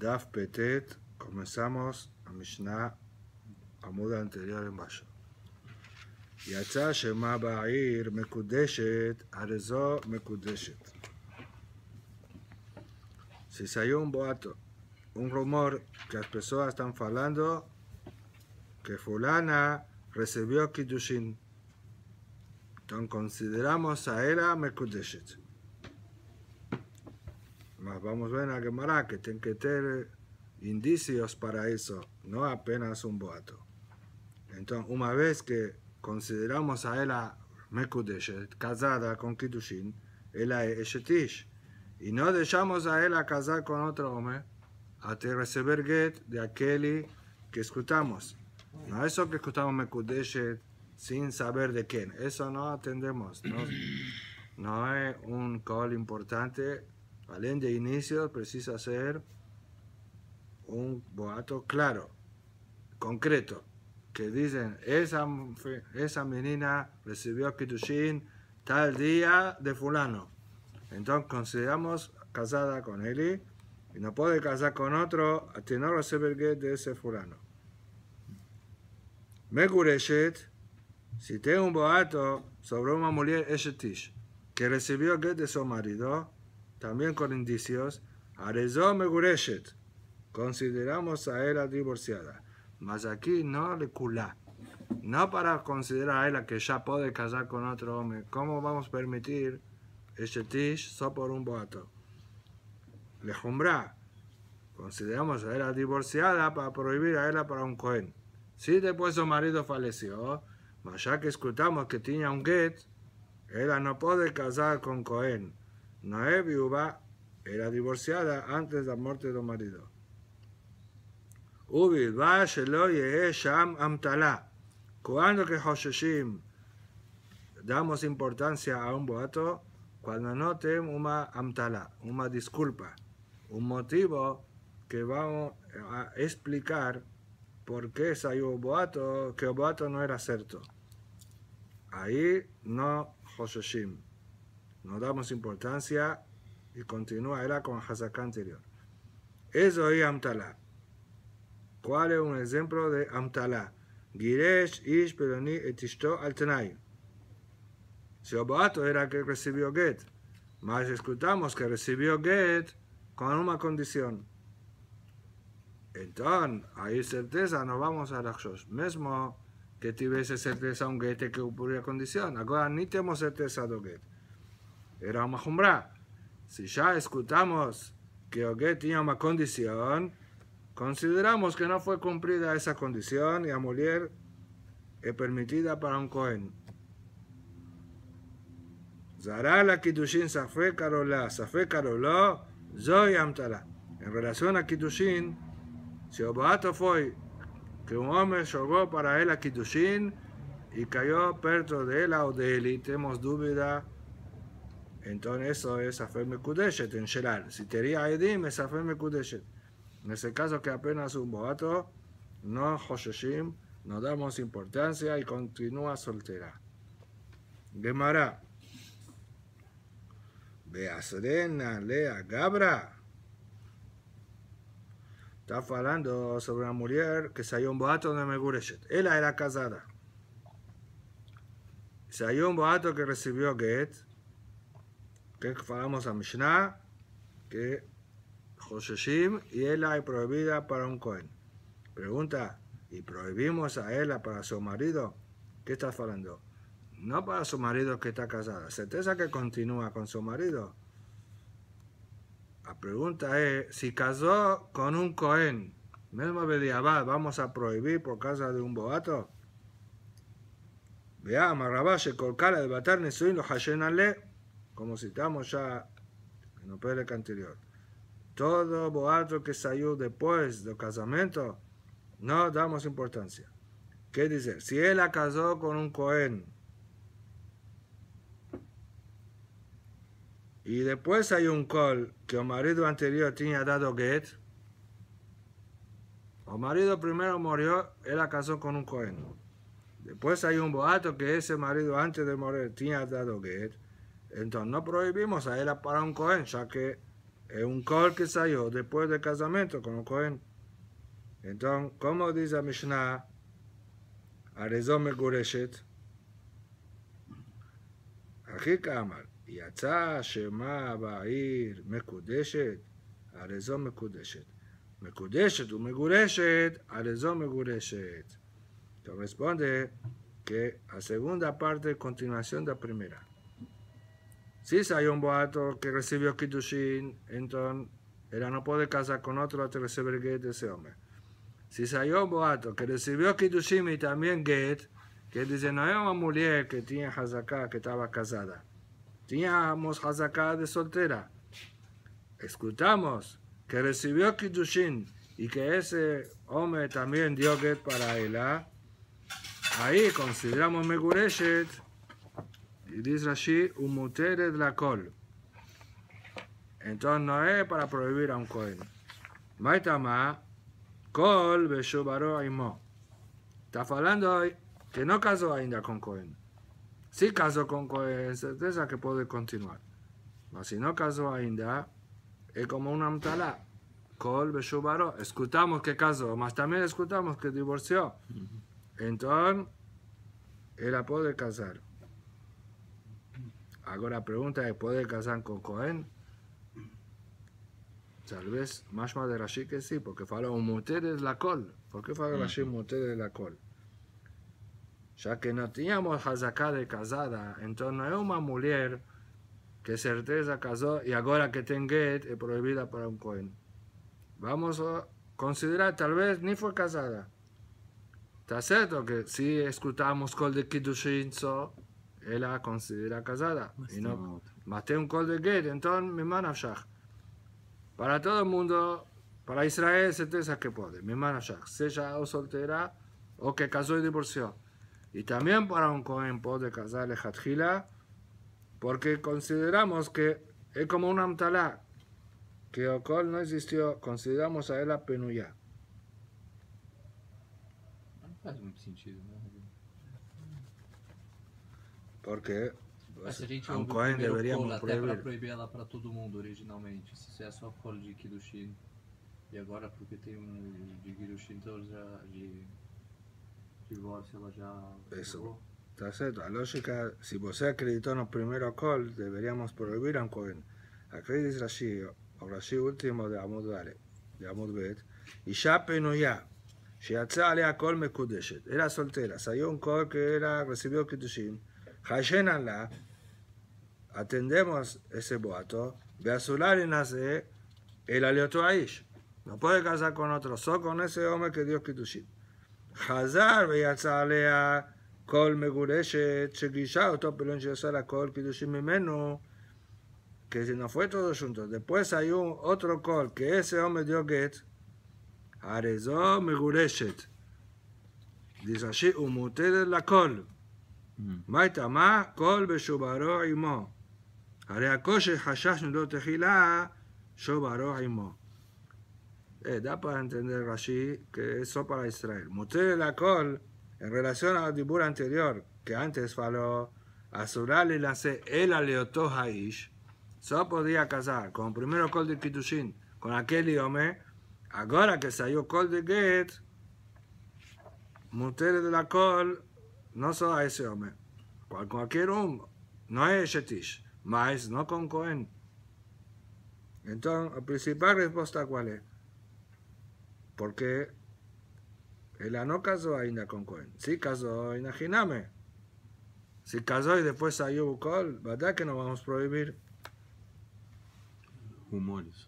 Daf Petet, comenzamos a Mishnah, muda anterior en Bayo. Y shema ba'ir, mekudeshet, mekudeshet. mekudeshet. mekudeshet. Si salió un boato, un rumor que las personas están hablando, que fulana recibió kidushin, Entonces consideramos a ella Mekudeshet vamos a ver en la Gemara que tiene que tener indicios para eso, no apenas un boato. Entonces, una vez que consideramos a ella Mekudeshet, casada con Kitushin, ella es Eshetish. Y no dejamos a ella casar con otro hombre hasta recibir get de aquel que escuchamos. No eso que escuchamos Mekudeshet sin saber de quién. Eso no atendemos. No, no es un call importante Além de inicio, precisa hacer un boato claro, concreto, que dicen, esa, esa menina recibió kitushin tal día de fulano. Entonces consideramos casada con Eli y no puede casar con otro hasta no recibir de ese fulano. Megureshet, si tengo un boato sobre una mujer Eshetish, que recibió guet de su marido, también con indicios, Arezó Megureshet, consideramos a ella divorciada. Mas aquí no le culá, no para considerar a ella que ya puede casar con otro hombre. ¿Cómo vamos a permitir este tish solo por un voto? jumbrá. consideramos a ella divorciada para prohibir a ella para un cohen. Si después su marido falleció, mas ya que escuchamos que tenía un get, ella no puede casar con cohen. Noé, viuda, era divorciada antes de la muerte de su marido. Ubi sham, amtala. Cuando que Hoshishim damos importancia a un boato, cuando no tenemos una amtala, una disculpa, un motivo que vamos a explicar por qué salió un boato, que el boato no era cierto. Ahí no Hoshishim no damos importancia y continúa era con Hazaká anterior. Eso es Amtalá. ¿Cuál es un ejemplo de Amtalá? Giresh Ish Peroni Etishto Altenay. Obato era que recibió Get, más escuchamos que recibió Get con una condición. Entonces, hay certeza, no vamos a los Mismo que tuviese certeza un Get que hubiera condición. Ahora ni tenemos certeza de Get era un jumbra. Si ya escuchamos que Oguet tenía una condición, consideramos que no fue cumplida esa condición y a mujer es permitida para un Cohen. la En relación a Kiddushin, si Obato fue que un hombre llegó para él a Kiddushin y cayó perto de él o de él, y tenemos duda entonces eso es Afer kudeshet en general. Si tenía Edim es Afer kudeshet. En ese caso que apenas un boato, no Hosheshim, no damos importancia y continúa soltera. Gemara. Beasrena Lea Gabra. Está hablando sobre una mujer que salió un boato de Megureshet. Ella era casada. Salió un boato que recibió Get que falamos a Mishnah, que Josheshim y ella es prohibida para un Cohen. Pregunta, ¿y prohibimos a ella para su marido? ¿Qué estás hablando? No para su marido que está casada, certeza que continúa con su marido. La pregunta es, si casó con un Cohen, mismo Bediabad, ¿vamos a prohibir por causa de un boato? Vea, Marrabash, kolkal de Batar, Nesuin, lo como citamos ya en el pérez anterior, todo boato que salió después del casamiento no damos importancia. ¿Qué dice? Si él la casó con un cohen y después hay un col que el marido anterior tenía dado get, el marido primero murió, él la casó con un cohen. Después hay un boato que ese marido antes de morir tenía dado get entonces no prohibimos a ella para un Cohen, ya que es un col que salió después del casamiento con un Cohen. Entonces, como dice la Mishnah, me Megureshet, Aquí Kamar, Yatza Shema Bair Mekudeshet, Arezom Mekudeshet. Mekudeshet u Megureshet, me gureshet. Entonces responde que la segunda parte es continuación de la primera. Si salió un boato que recibió Kiddushin, entonces ella no puede casar con otro hasta recibir get de ese hombre. Si salió un boato que recibió Kiddushin y también get, que dice, no era una mujer que tiene Hazaká, que estaba casada. Teníamos Hazaká de soltera. Escuchamos que recibió Kiddushin y que ese hombre también dio get para ella. ¿ah? Ahí consideramos Megureshet dice un Rashi, es la col. Entonces no es para prohibir a un cohen. Maitama, col aimó. Está hablando hoy que no casó ainda con cohen. Si casó con cohen, certeza que puede continuar. Pero si no casó ainda, es como una amtalá. Col beshubaro. Escuchamos que casó, mas también escuchamos que divorció. Entonces, él la puede casar. Ahora pregunta de poder casar con Cohen. Tal vez más más de Rashi que sí, porque fala un motel de la col. ¿Por qué fala un motel de la col? Ya que no teníamos Hazaká de casada, entonces no es una mujer que certeza casó y ahora que tenga es prohibida para un Cohen. Vamos a considerar, tal vez ni fue casada. Está cierto que si escuchamos col de Kiddushin, él la considera casada. Y no, más un col de get, entonces mi hermana Para todo el mundo, para Israel, certeza que puede, mi hermana sea o soltera o que casó y divorció. Y también para un Cohen puede casarle Hatjila, porque consideramos que es como un Amtalá, que Ocol no existió, consideramos a él sentido, Penuya. Porque você, a assim, gente Hong Kong deveria até proibir. Pra proibir ela para todo mundo originalmente. Se é só cola de Kirushin. E agora porque tem um de Kirushin, então já de divórcio ela já. Isso. Tá certo. A lógica, se você acreditou no primeiro call, deveríamos proibir a Cohen. Aqui diz Rashi, o Rashi último de Amud Ale, de Amud Bet, se Penuya, a call me מקודשת, era solteira saiu um call que era, o Kiddushin, la atendemos ese boato, a Beazulari nace el alioto Aish. No puede casar con otro, solo con ese hombre que Dios Kitushim. Hazar Beyatzalea, Kol Megureshet, oto pelon Shesara, Kol Kitushim menú, que si no fue todo junto. Después hay un otro Kol, que ese hombre dio Get, arezo Megureshet. Dice así, Umute la Kol. Maitama mm. kol do Eh, Da para entender Rashi que eso para Israel. Mutere la col, en relación a la dibura anterior, que antes faló, Azurá le lancé el aleotó Haish, solo podía casar con el primero col de Kitushin, con aquel yome, ahora que salió col de Get, Mutere de la col, no solo a ese hombre, con cualquier hombre, no es Shetish, más no con Cohen. Entonces, la principal respuesta cuál es? Porque ella no casó ainda con Cohen, sí casó imagíname. Si casó y después salió Bucol, ¿verdad que no vamos a prohibir? Humores.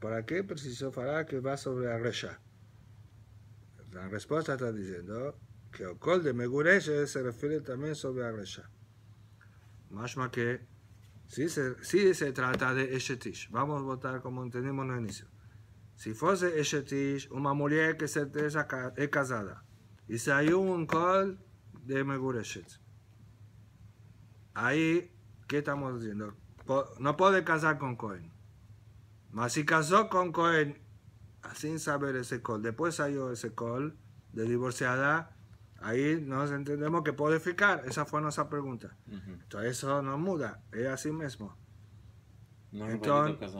¿Para qué preciso Farah que va sobre la Resha? La respuesta está diciendo que el col de Megureche se refiere también sobre la más Más que si se, si se trata de Eshetish, vamos a votar como entendimos en el inicio. Si fuese Eshetish, una mujer que se es casada, y se hay un col de Megureshet, ahí, ¿qué estamos diciendo? No puede casar con Cohen. Mas si casó con Cohen sin saber ese col, después salió ese col de divorciada, ahí nos entendemos que puede ficar. Esa fue nuestra pregunta. Entonces eso no muda, es así mismo. No Entonces,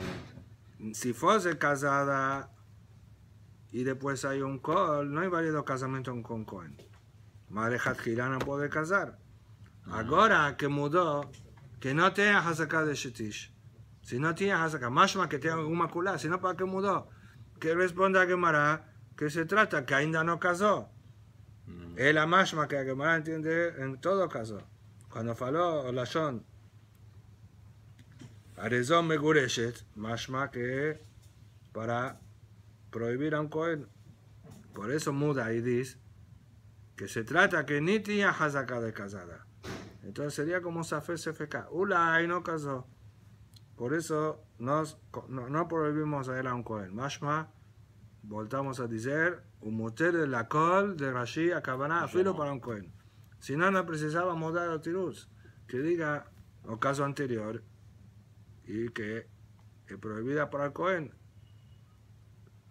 si fuese casada y después hay un col, no hay válido casamiento con Cohen. Marejat no puede casar. Ahora que mudó, que no tenga Hazaká de Shetish. Si no tiene Hazaka, Mashma que tenga un macular, si no, ¿para qué mudó? Que responda a Gemara que se trata que ainda no casó. Mm. Es la Mashma que Gemara entiende en todo caso. Cuando faló Olashon, Arezón Megureshet, Mashma que para prohibir a un Cohen. Por eso muda y dice que se trata que ni tenía Hazaka de casada. Entonces sería como Safé CFK. Ula, y no casó. Por eso nos, no, prohibimos a él a un Cohen. Mashma, voltamos a decir, un motel de la col de Rashi a filo para un Cohen. Si no, no precisábamos dar a Tiruz, que diga el caso anterior y que es prohibida para el Cohen.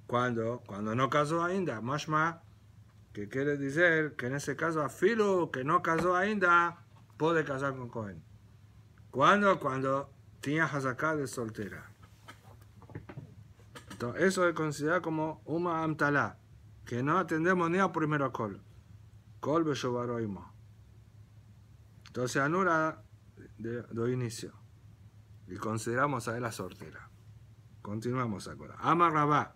Cuando, cuando no casó ainda, Mashma, que quiere decir que en ese caso a Filo, que no casó ainda, puede casar con Cohen. Cuando, cuando tenía hazaká de soltera. Entonces, eso es considerado como una amtala, que no atendemos ni a primero col. Col bellobaroimo. Entonces anula de, inicio y consideramos a él la soltera. Continuamos ahora. Ama Rabá.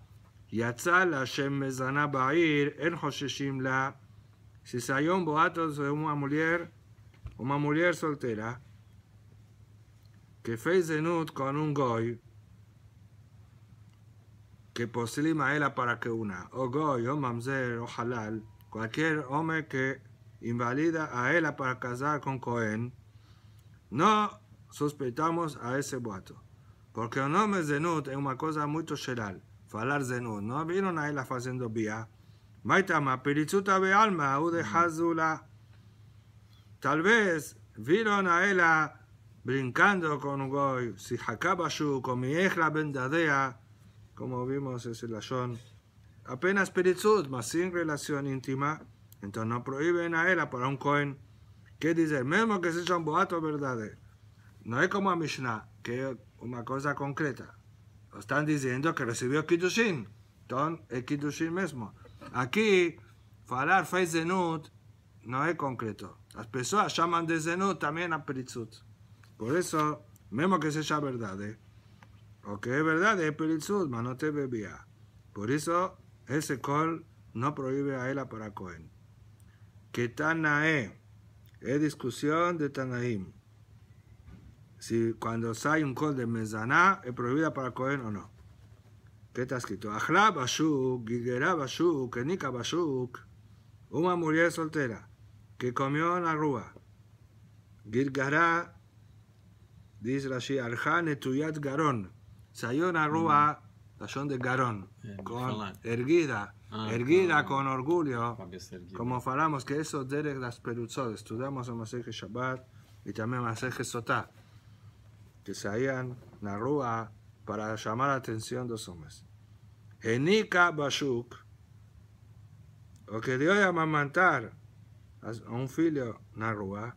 la shem mezana ba'ir en Si salió un boato de una mujer, una mujer soltera, que fue Zenut con un goy que poslima ella para que una, o goy, o mamzer, o halal, cualquier hombre que invalida a ella para casar con Cohen, no sospeitamos a ese boato. Porque el nombre Zenut es una cosa muy general. Falar Zenut, no vieron a ella haciendo vía. Maitama, be alma, u de mm. Tal vez vieron a ella brincando con un goy, si Hakabashu, con mi ejra bendadea, como vimos es el apenas peritzut, mas sin relación íntima, entonces no prohíben a él para un coin que dice el mismo que se un boato verdadero. No es como a Mishnah, que es una cosa concreta. Están diciendo que recibió Kiddushin, entonces es Kiddushin mismo. Aquí, falar fez zenut no es concreto. Las personas llaman de zenut también a peritzut. Por eso, mesmo que sea verdad, ¿eh? o que es verdad, es Pelizud, mas no te bebía. Por eso, ese col no prohíbe a ella para Cohen. Que Tanae es discusión de tanahim. Si cuando hay un col de mezana es prohibida para Cohen o no. ¿Qué está escrito? Ajla bashuk, gigera bashuk, enika bashuk. Una mujer soltera que comió en la rúa. Girgara dice Rashi, Arjan Etuyat Garón, una arroba mm. Sayón de Garón, erguida, ah, erguida con orgullo, como falamos que eso de las peruzot, estudiamos en Maseje Shabbat y también Maseje Sotá, que una narroba para llamar la atención de los hombres. Enika Bashuk, o que dio a amamantar a un filho narroba,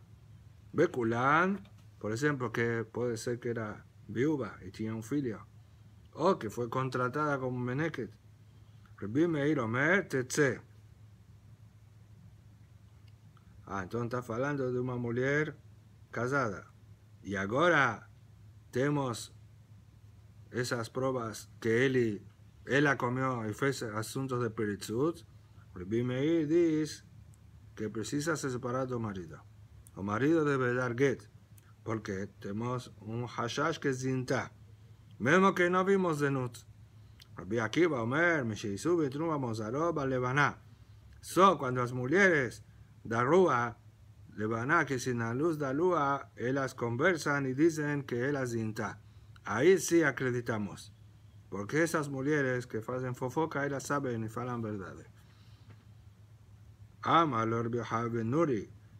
Beculán, por ejemplo, que puede ser que era viuda y tenía un filio, o que fue contratada como meneket. Rabbi y Omer Tetse. Ah, entonces está hablando de una mujer casada. Y ahora tenemos esas pruebas que él, él la comió y fue asuntos de peritud. Rebime dice que precisa se separar tu marido. El marido debe dar get. Porque tenemos un hashash que zinta. Mismo que no vimos de Nut. Rabbi Akiva, Omer, Mishizu, Mozarob So, cuando las mujeres de Rúa, Lebaná, que sin la luz de Lúa, ellas conversan y dicen que ellas zinta. Ahí sí acreditamos. Porque esas mujeres que hacen fofoca, ellas saben y falan verdades. Ama, Lord Nuri.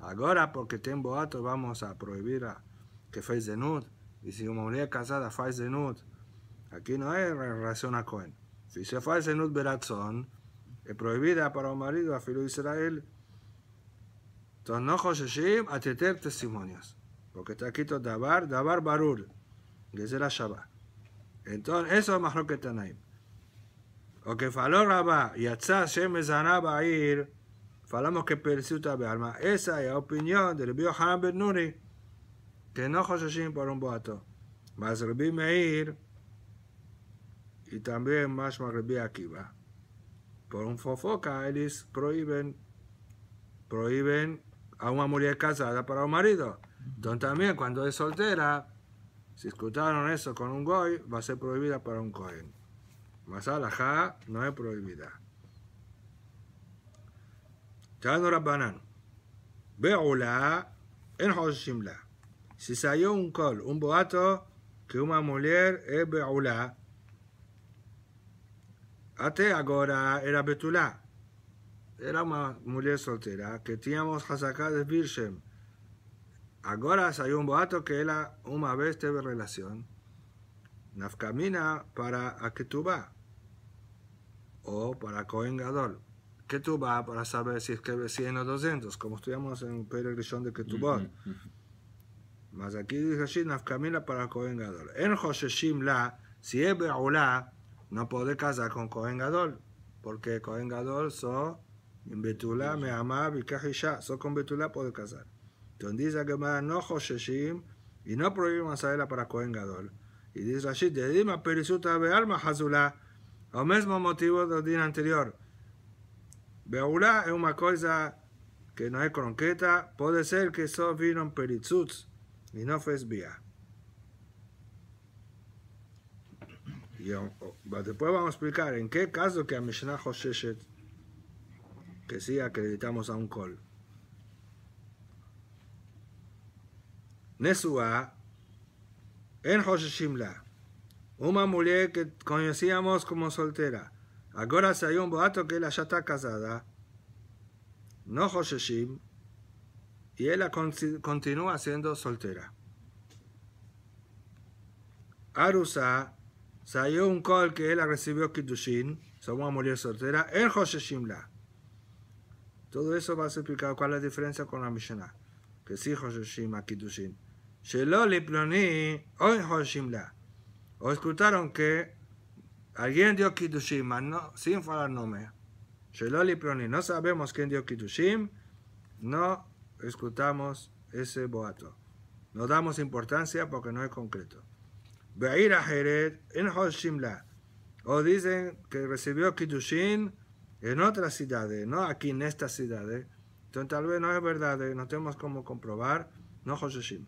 Ahora, porque tem boato, vamos a prohibir a que faís de nude. Y si una mulher casada faz de nude, aquí no hay relação a Cohen. Si se faz de nude razón, es prohibida para un marido, a filho de Israel. Então, não Hosheshim, a tener testimonios, Porque está davar, Dabar, Dabar Barur, Gezerah Shabbat. Entonces, eso es está ahí. O que faló Rabá, me Hashem a ir falamos que perciuta alma. Esa es la opinión del Rabbi Hanan Ben Nuri, que no Joshashim por un boato. Mas Rabbi Meir y también más Rabbi Akiva. Por un fofoca, ellos prohíben, prohíben a una mujer casada para un marido. Entonces también cuando es soltera, si escucharon eso con un goy, va a ser prohibida para un cohen. Mas alajá no es prohibida. Tano rabanan, en Hoshimla. Si salió un col, un boato, que una mujer es Beulá. Hasta ahora era betula, Era una mujer soltera que teníamos sacar de Virgen. Ahora salió un boato que era una vez tuvo relación. Nafkamina para Aketubá o para Cohen Ketubá para saber si escribe 100 o 200, como estudiamos en el de que tú vas. Mas aquí dice Nafkamila para Cohen Gadol. En Joshechim la, si es Beulah no puede casar con Cohen Gadol, porque Cohen Gadol so Betulá, me ama, Bikahisha, so con betula puede casar. Entonces dice que no Hosheshim, y no prohibimos a ella para Cohen Gadol. Y dice Rashid, de Dima Perisuta Bealma hazula o mismo motivo del día anterior. Beaulá es una cosa que no es concreta, puede ser que solo vino peritzuts y no fue vía. Y um, oh, después vamos a explicar en qué caso que a Mishnah Hosheshet, que sí acreditamos a un col. Nesua en Hosheshimla, una mujer que conocíamos como soltera. Ahora salió un boato que ella ya está casada, no shim y ella continúa siendo soltera. Arusa, Salió un call que ella recibió Kiddushin, se va a morir soltera, En Josheshim Todo eso va a explicar cuál es la diferencia con la Mishnah. Que sí Joseshim a Kiddushin. Shelo hoy Josheshim O escucharon que Alguien dio Kiddushim, no, sin falar nombre. no sabemos quién dio Kiddushim, no escuchamos ese boato. No damos importancia porque no es concreto. a Jeret en Hoshimla. O dicen que recibió Kiddushim en otras ciudades, no aquí en estas ciudades. Entonces tal vez no es verdad, no tenemos cómo comprobar. No Hoshim.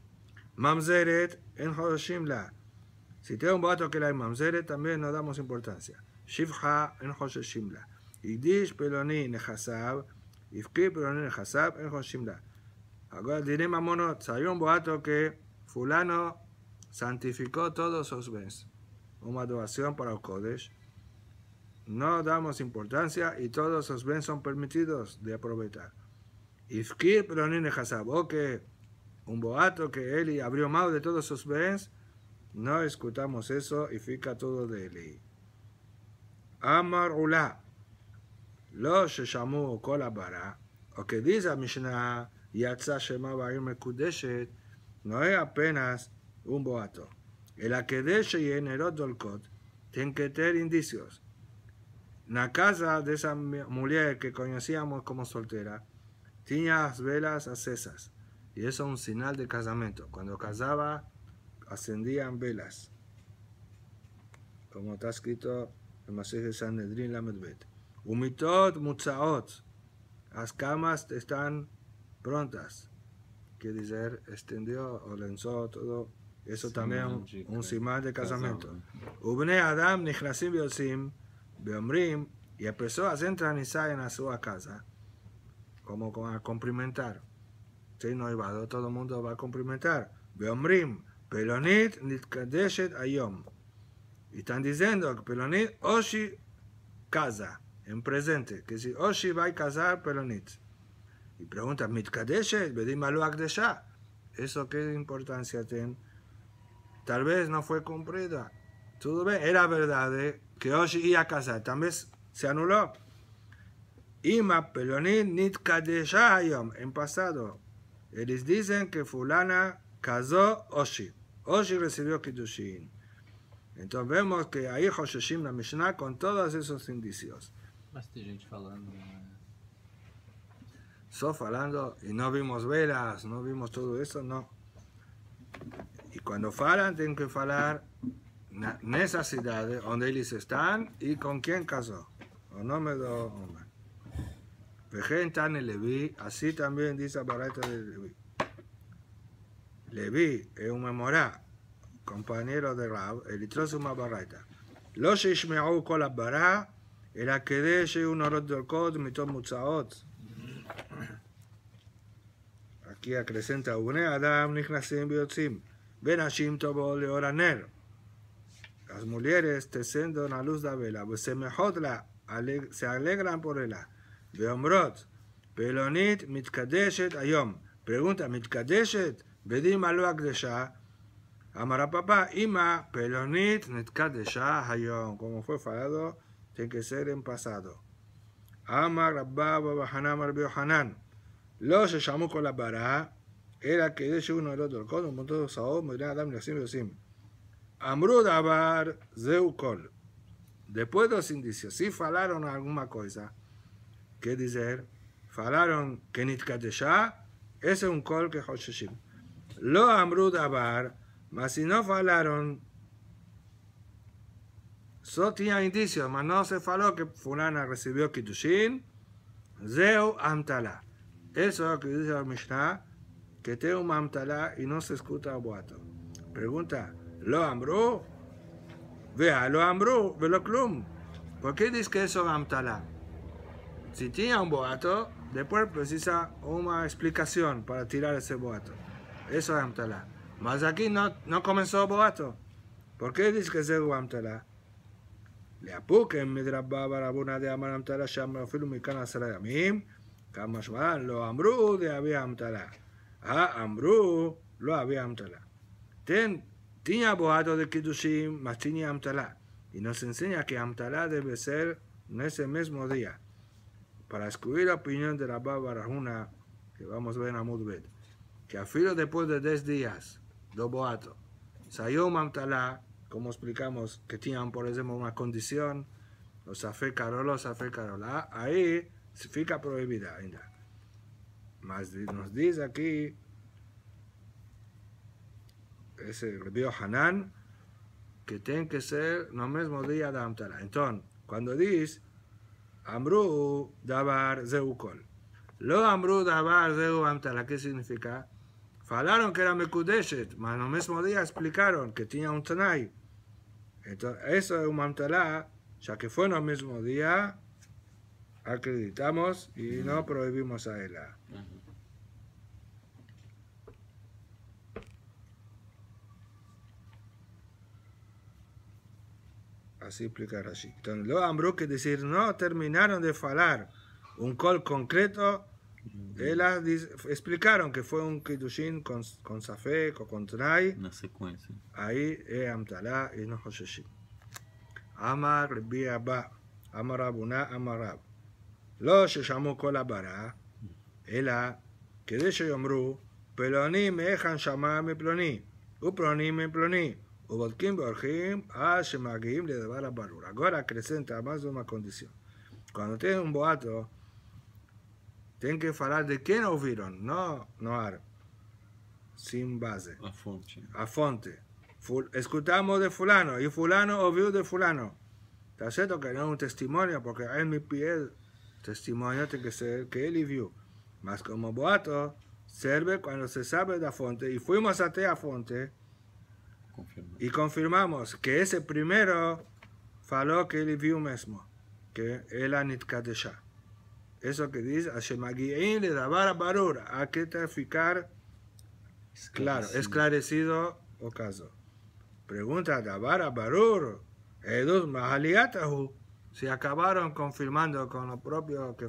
Mamzeret en Hoshimla. Si tengo un boato que la imamzere, también no damos importancia. Shifha en joshe Shimla. Igdish peloni nehasab. Ifki peloni hasab en joshe Shimla. Ahora diré mamonot. Hay un boato que fulano santificó todos sus bens. Una donación para el Kodesh. No damos importancia y todos sus bens son permitidos de aprovechar. Ifki peloni hasab. O que un boato que él abrió mal de todos sus bens no escuchamos eso y fica todo de ley. Amar Ula. Lo llamó Bara, O que dice a Mishnah, Yatza Shema Irme Mekudeshet, no es apenas un boato. El Akedesh y el Dolkot tienen que tener indicios. La casa de esa mujer que conocíamos como soltera tenía las velas acesas y eso es un señal de casamiento. Cuando casaba, ascendían velas, como está escrito en Maseje de la Lamedbet. Umitot mutzaot, las camas están prontas. Quiere decir, extendió o lanzó todo. Eso también un simán de casamiento. Ubne Adam nichrasim biosim, beomrim, y las personas entran y salen a su casa, como a cumplimentar. Si no, todo el mundo va a cumplimentar. Beomrim, Pelonit Nitkadeshet Ayom. Y están diciendo que Pelonit Oshi casa, en presente. Que si Oshi va a casar Pelonit. Y pregunta, Mitkadeshet, Bedim desha. ¿Eso qué importancia tiene? Tal vez no fue cumplida. Todo bien, era verdad eh, que Oshi iba a casar. Tal vez se anuló. Ima Pelonit nitkadeshet Ayom. En pasado. Ellos dicen que fulana casó Oshi. Hoy recibió Kiddushin. entonces vemos que ahí Hoshishim La Mishnah con todos esos indicios. Más gente hablando... Eh. Solo hablando y no vimos velas, no vimos todo eso, no. Y cuando hablan, tienen que hablar en esas ciudades, donde ellos están y con quién casó. O nome do homem. Vejen también Levi, así también dice barata de Levi. לוי, הוא ממורה, קומפנירו דרב, לתלוס ומברייתא. לא שישמעו כל הברה, אלא כדי שיהיו נורות דרכות ומתום מוצאות. כי הקרסנטה ובני אדם נכנסים ויוצאים, ונשים טובות לאור הנר. Las mujeres teciendo la luz de la vela, ושמחות לה, se alegran por ella, ואומרות, פלונית מתקדשת היום. פרגונטה מתקדשת? Bedima lo ya, Amara papá, ima pelonit net ya, hayon. Como fue falado, tiene que ser en pasado. Amar rababa bahanam arbi ohanan. Lo se llamó con la bara. Era que de uno el otro. Con un montón de saúl, me adam y asim y asim. Después de los indicios, si falaron alguna cosa, ¿qué decir? Falaron que netka ya, ese es un col que hoy lo Amru mas si no falaron, solo tenía indicios, mas no se faló que fulana recibió Kitushin, Zeu Amtala. Eso es lo que dice el Mishnah, que te un Amtala y e no se escucha boato. Pregunta, ¿lo Amru? Vea, lo Amru, lo clum, ¿Por qué dice que eso es Amtala? Si tiene un um boato, después precisa una explicación para tirar ese boato. Eso es amtala. Mas aquí no, no comenzó boato. ¿Por qué dice que es amtala? Le apuquen bárbaras una de amar Amtalá, shama filu mikana sarayamim, kamashwan lo amru de había amtala. Ah, amru lo había amtala. Ten, tenía boato de Kiddushim, mas tenía amtala. Y nos enseña que amtala debe ser en ese mismo día. Para excluir la opinión de la bárbaras una, que vamos a ver en Amudbet que filo después de 10 días do boato, salió Amtalá, como explicamos, que tenían, por ejemplo, una condición, los Safe Carola, o Safe Carola, ah, ahí fica prohibida ainda. Mas nos dice aquí, ese vio Hanan, que tiene que ser no mismo día de Amtala. Entonces, cuando dice, Amru Dabar Zeukol, lo Amru Dabar Zeu Amtala, ¿qué significa? Falaron que era Mekudeshet, mas no mismo día explicaron que tenía un Tanay. Entonces, eso es un mantalá ya que fue en el mismo día, acreditamos y no prohibimos a él. Así explica Rashid. Entonces, lo ambro que decir, no terminaron de falar un call concreto ellas explicaron que fue un Kiddushin con, con Safek o con Tnai. Una secuencia. Ahí es eh, Amtala y no Hosheshin. Amar Rabbi Abba. Amar Abuna Amar Lo se llamó Colabara. Ella, que de ello pero ni me dejan llamar me ploní. U me Ploni. Ubotkim Borjim, magim le deba la Barura. Ahora acrescenta más una condición. Cuando tienes un boato. Tienen que hablar de quem ouviram, não no Noar. Sin base. A fonte. A fonte. escutamos de fulano y fulano ovió de fulano. Está cierto que no es un testimonio, porque en mi piel. testimonio tiene que ser que ele viu. Mas como boato, serve cuando se sabe de fonte. Y fuimos hasta a fonte y confirmamos que ese primero faló que él vio mismo, que él era Nitkadesha. Eso que dice, eh, le dabar barur, a que traficar, claro, esclarecido caso Pregunta dabar barur, edus mahaliatahu, Se acabaron confirmando con lo propio que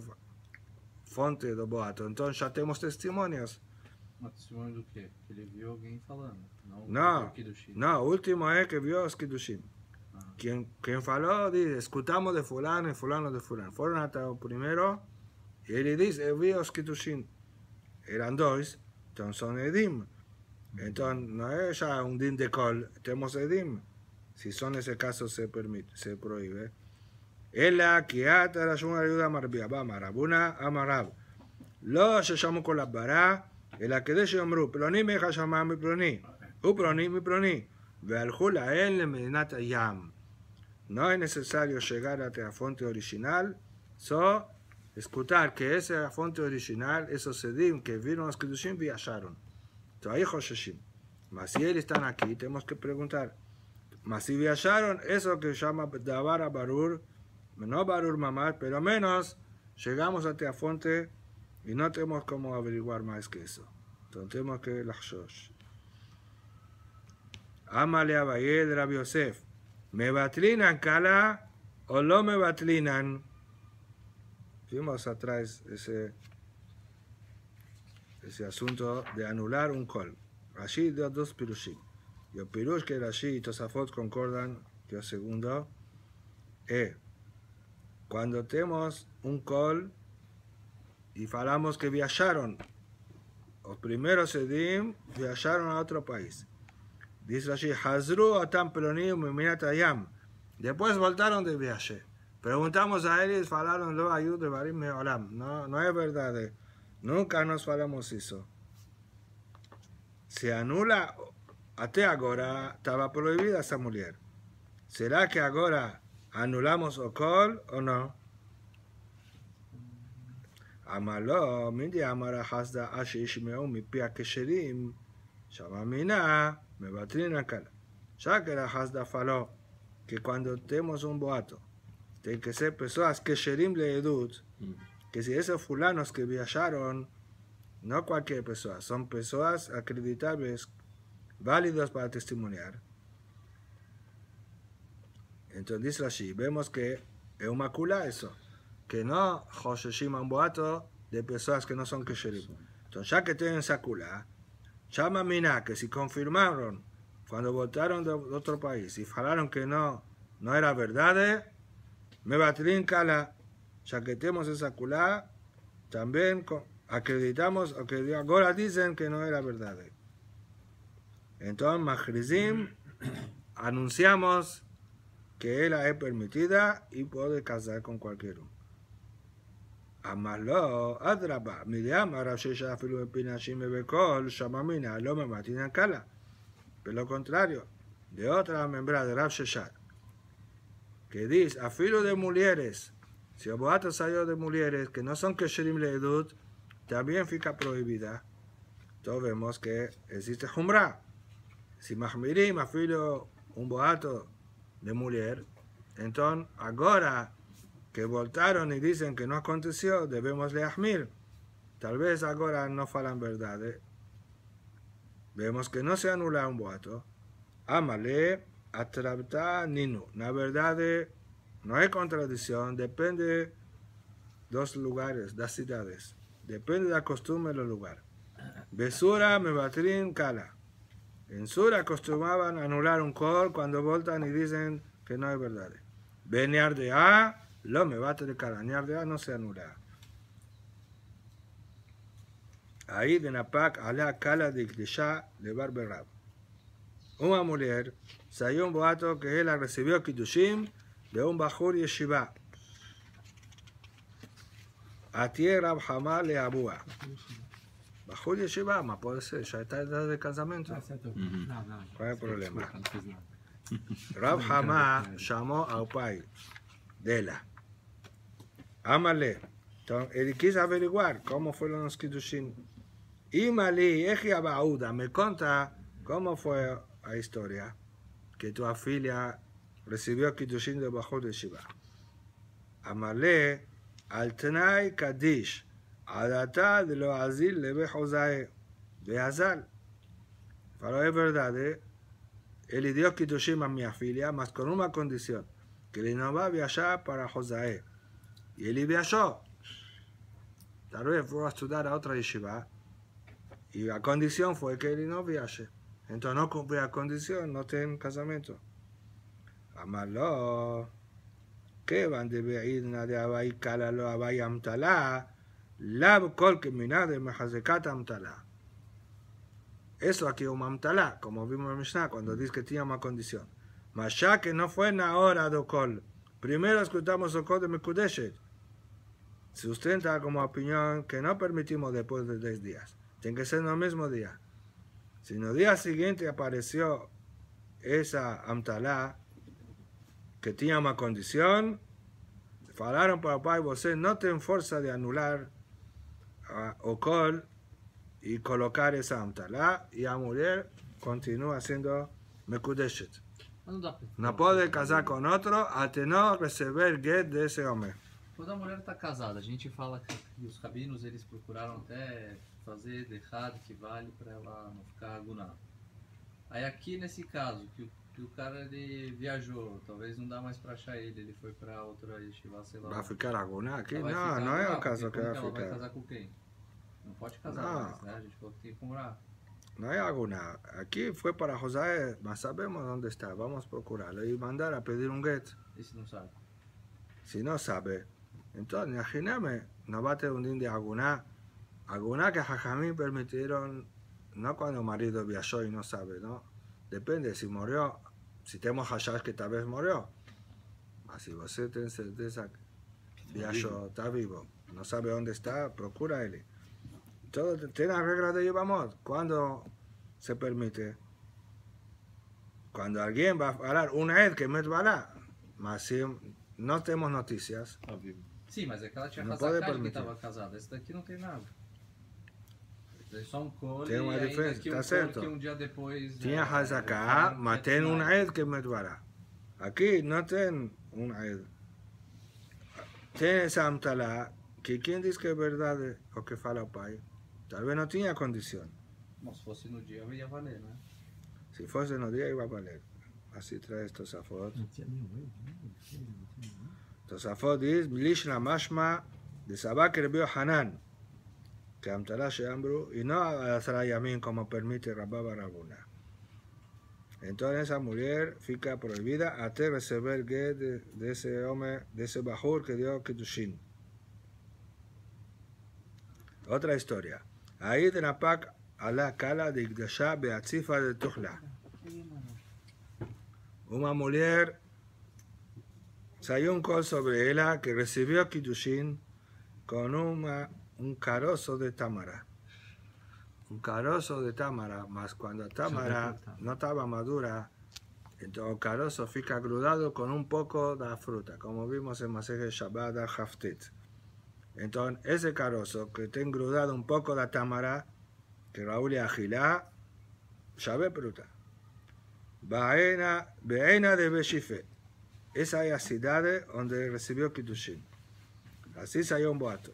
fonte de boato. entonces ya tenemos testimonios ¿Testimonios de qué Que ele viu alguém falando. no, no, último es que vio a Skidushin. Ah. quién Quem, dice falou, de fulano y fulano de fulano. Fueron hasta primero. Él dice, Evios Kitushin, eran dos, entonces son e Edim. Entonces no es ya un din de col, tenemos Edim. Si son ese caso se permite, se prohíbe. Ela kiata la shuna ayuda marbia, va marabuna amarab. Lo se llamó con la bará, el aquedesh pero ploni me llama mi ploni, u proni, mi proni. ve al jula él medinata yam. No es necesario llegar a la fuente original, so Escuchar que esa la fuente original, esos sedim que vieron los Kedushim viajaron. Entonces, Mas si él están aquí, tenemos que preguntar. Mas si viajaron, eso que se llama Davara Barur, no Barur Mamar, pero menos llegamos a la fuente y no tenemos cómo averiguar más que eso. Entonces tenemos que Lachshosh. Amale a Bayed Rabbi Yosef. ¿Me batlinan, Kala? ¿O lo me batlinan? Vimos atrás ese, ese asunto de anular un call Allí dio dos pirushik. Y el pirush que allí, y Tosafot concordan, que el segundo, es eh, cuando tenemos un call y falamos que viajaron, los primeros Edim viajaron a otro país. Dice allí, Hazru Después voltaron de viaje. Preguntamos a ellos, falaron lo ayuda me meolam. No, no es verdad. Eh. Nunca nos falamos eso. Se anula, hasta ahora estaba prohibida esa mujer. ¿Será que ahora anulamos Ocol o no? Amaló, mindi amara hasda ashishmeu mi pia kesherim, shamamina, me batrina Ya que la hasda faló que cuando tenemos un boato, tienen este, que ser personas que Sherim edut. que si esos fulanos que viajaron, no cualquier persona, son personas acreditables, válidas para testimoniar. Entonces dice así, vemos que es una cula eso, que no Josheshim boato de personas que no son sherim. Entonces ya que tienen esa cula, llama que si confirmaron cuando votaron de otro país y falaron que no, no era verdad, me ya que tenemos esa culá, también acreditamos, ahora dicen que no era verdad. Entonces, Mahrizim, anunciamos que ella es permitida y puede casar con cualquiera. Amaló, Adraba, Miriam, Arashesha, shime lo, Shamamina, Loma, en cala. Pero lo contrario, de otra membrana de Rav que dice, afilo de mujeres, si boato salió de mujeres que no son kesherim leedut, también fica prohibida. Entonces vemos que existe jumra. Si mahmirim afilo un boato de mujer, entonces ahora que voltaron y dicen que no aconteció, debemos Ahmir. Tal vez ahora no falan verdades. Vemos que no se anula un boato. Amale. Atrapta Nino. La verdad no hay contradicción, depende de los lugares, las ciudades. Depende de la costumbre del lugar. Besura, batrín, cala. En Sura acostumbraban a anular un cor cuando voltan y dicen que no es verdad. Venear de A, lo me bate de de A no se anula. Ahí de Napak, Alá, cala de Ikdishá, de Barberab una mujer salió un boato que ella recibió Kiddushim de un Bajur Yeshiva. A tierra Hamá le abúa. Bajur Yeshiva, ma puede ser, ya está en edad de casamiento. No hay problema. Rab Hamá llamó a Upai de ella. Amale. Entonces, él quiso averiguar cómo fueron los Kiddushim. Y Mali, Eji Abauda, me conta cómo fue a historia que tu afilia recibió Kiddushin de bajo de Shiva. Amarle al tenai Kadish, adata de lo azil ve Josae, de Azal. Pero es verdad, el ¿eh? él dio Kiddushin a mi afilia, mas con una condición, que le no va a viajar para josé. Y él viajó. Tal vez fue a estudiar a otra yeshiva, y la condición fue que él no viaje. Entonces no cumple la condición, no tienen casamiento. Amalo, ¿Qué van de Beirna de Abay Kalalo Abay Amtalá? Lab Kol Kemina de Mehazekat Amtala. Eso aquí es un Amtala, como vimos en Mishnah cuando dice que tiene una condición. Mas ya que no fue en la hora de Kol. Primero escuchamos el Kol de Mekudeshet. Sustenta como opinión que no permitimos después de 10 días. Tiene que ser en el mismo día sino día siguiente apareció esa Amtalá que tenía una condición, falaron para papá y vos eh, no ten fuerza de anular o col y colocar esa Amtalá y la mujer continúa siendo Mekudeshet. No puede casar con otro hasta no recibir get de ese hombre. Quando a mujer está casada, a gente fala que los cabinos eles procuraram até fazer de errado que vale para ela não ficar agunada. Aí aqui nesse caso, que o, que o cara ele viajou, talvez não dá mais para achar ele, ele foi para outra yeshiva, sei lá. Vai ficar agunada aqui? Não, ficar, não é o caso que ela, ela ficar. vai casar com quem? Não pode casar não. mais, né? A gente falou que tem que morar. Não é agunada. Aqui foi para José, mas sabemos onde está, vamos procurá-lo e mandar a pedir um gueto. E se não sabe? Se não sabe. Então, imagina-me não vai ter um dia de Algunas que Jajamí permitieron, no cuando marido viajó y no sabe, ¿no? Depende si murió, si tenemos es que tal vez murió. así si usted certeza que viajó, está vivo, no sabe dónde está, procura él. Todo tiene la regla de llevamos, Cuando se permite, cuando alguien va a hablar, una vez que me va más si no tenemos noticias. Sí, mas de cada la casar, que estaba casada. Essa este aquí no nada. São ah, una tem uma cierto? tá um certo? Um dia depois, mas tem Ed que me Medvará. Aquí no tem um ed, Tem essa Amtalá, que quem dice que es verdad o que fala o pai, talvez não tinha condição. Mas se fosse no dia, ia valer, né? Se fosse no dia, ia valer. Assim traz Tosafot. Tosafot diz, Lishna Mashma de Sabá que Hanan que y no ya como permite Rababa Rabuna. Entonces esa mujer fica prohibida hasta recibir que de, de, ese hombre, de ese bajur que dio kitushin. Otra historia. Ahí de Napak la kala de Igdasha beatzifa de Tuchla. Una mujer salió un col sobre ella que recibió kitushin con una un carozo de támara. Un carozo de támara, más cuando támara no estaba madura, entonces el carozo fica grudado con un poco de fruta, como vimos en de Shabbat Haftit. Entonces ese carozo que está grudado un poco de támara, que Raúl y Agilá, Shabbat fruta. Baena, Baena de Beshife. Esa es la ciudad donde recibió Kitushin. Así salió un boato.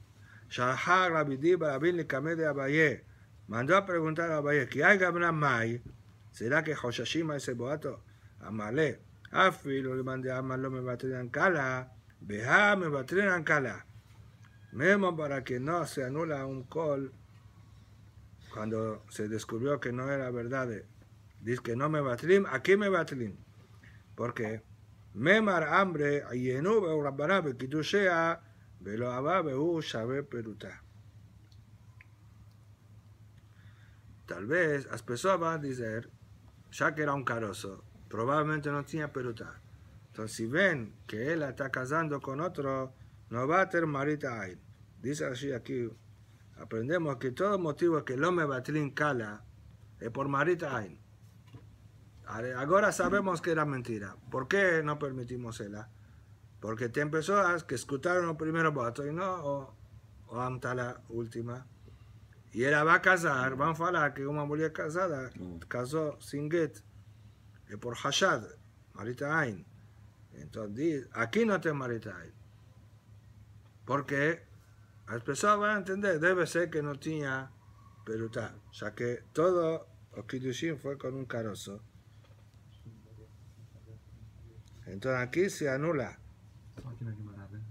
Shahar Rabidí de Abaye. Mandó a preguntar a Abaye, ¿qué hay Mai? ¿Será que Hoshashima ese boato? Amale. Afi, ah, le mandé a ah, Amalo me en cala. veja me batrían cala. Memo para que no se anula un col cuando se descubrió que no era verdad. Eh. Dice que no me batrim, aquí me tener, Porque Memar hambre, que tú kitushea, eh, uh, peruta. Tal vez las personas van a decir, ya que era un carozo, probablemente no tenía peruta. Entonces, si ven que él está casando con otro, no va a tener marita ahí. Dice así aquí, aprendemos que todo motivo que el hombre va tener cala es por marita ahí. Ahora sabemos que era mentira. ¿Por qué no permitimos ella? Porque empezó personas que escucharon los primeros voto y no o, la última. Y ella va a casar, van a hablar que una mujer casada casó sin get eh, por Hashad, Marita Ain. Entonces, aquí no te Marita Ain. Porque las personas van a entender, debe ser que no tenía peruta, ya que todo el fue con un carozo. Entonces aquí se anula. Só aqui na Guimarães, né?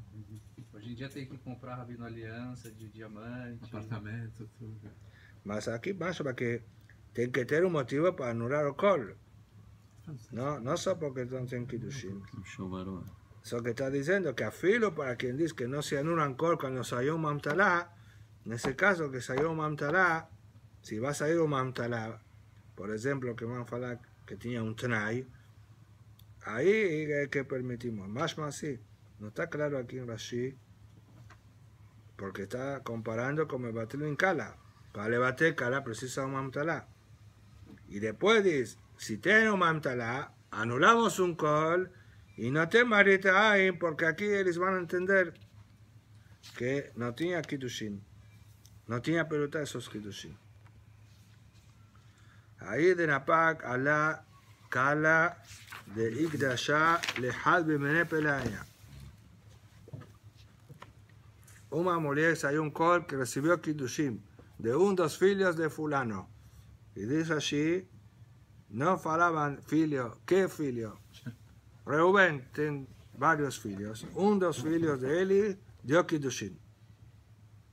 Hoje em dia tem que comprar rabino aliança de diamante. Apartamento, tudo. Mas aqui baixa porque tem que ter um motivo para anular o colo. Não, não só porque não tem Kiddushin. Só que está dizendo que a filo, para quem diz que não se anula um colo quando saiu o Mamtalá, nesse caso que saiu o Mamtalá, se vai sair o Mamtalá, por exemplo, que vão falar que tinha um trai, aí é que permitimos. Mas, mas assim, No está claro aquí en Rashi, porque está comparando con el Batel Kala. Para el Kala precisa un Mamtalá. Y después dice, si tiene un Mamtalá, anulamos un call y no te marita ahí, porque aquí ellos van a entender que no tenía kitushin. No tenía pelota esos kitushin. Ahí de Napak, la Kala, de Igdasha, Lehad, Bimene, Pelaya. Una mujer hay un col que recibió Kiddushim de un dos filhos de fulano. Y dice allí, no falaban filio, ¿qué filio? Reuben tiene varios filios Un dos filios de Eli dio Kiddushim.